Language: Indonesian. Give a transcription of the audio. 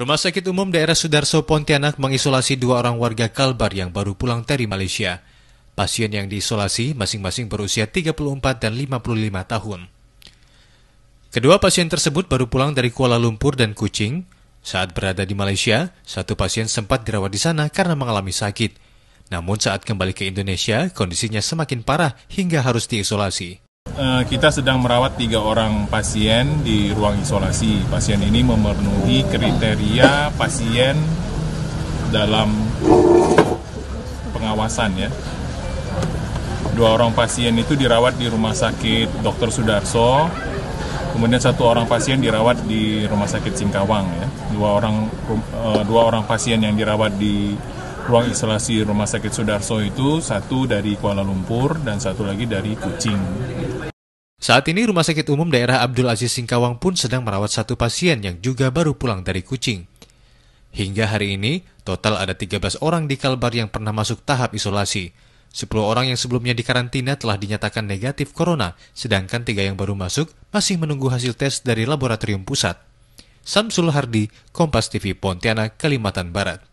Rumah Sakit Umum Daerah Sudarso Pontianak mengisolasi dua orang warga Kalbar yang baru pulang dari Malaysia. Pasien yang diisolasi masing-masing berusia 34 dan 55 tahun. Kedua pasien tersebut baru pulang dari Kuala Lumpur dan Kucing. Saat berada di Malaysia, satu pasien sempat dirawat di sana karena mengalami sakit. Namun saat kembali ke Indonesia, kondisinya semakin parah hingga harus diisolasi. Eh, kita sedang merawat tiga orang pasien di ruang isolasi. Pasien ini memenuhi kriteria pasien dalam pengawasan ya. Dua orang pasien itu dirawat di rumah sakit Dr. Sudarso, kemudian satu orang pasien dirawat di rumah sakit Singkawang ya dua orang eh, dua orang pasien yang dirawat di ruang isolasi rumah sakit Sudarso itu satu dari Kuala Lumpur dan satu lagi dari Kucing saat ini Rumah Sakit Umum Daerah Abdul Aziz Singkawang pun sedang merawat satu pasien yang juga baru pulang dari Kucing. Hingga hari ini, total ada 13 orang di Kalbar yang pernah masuk tahap isolasi. 10 orang yang sebelumnya dikarantina telah dinyatakan negatif corona, sedangkan tiga yang baru masuk masih menunggu hasil tes dari laboratorium pusat. Samsul Hardi, Kompas TV Pontianak, Kalimantan Barat.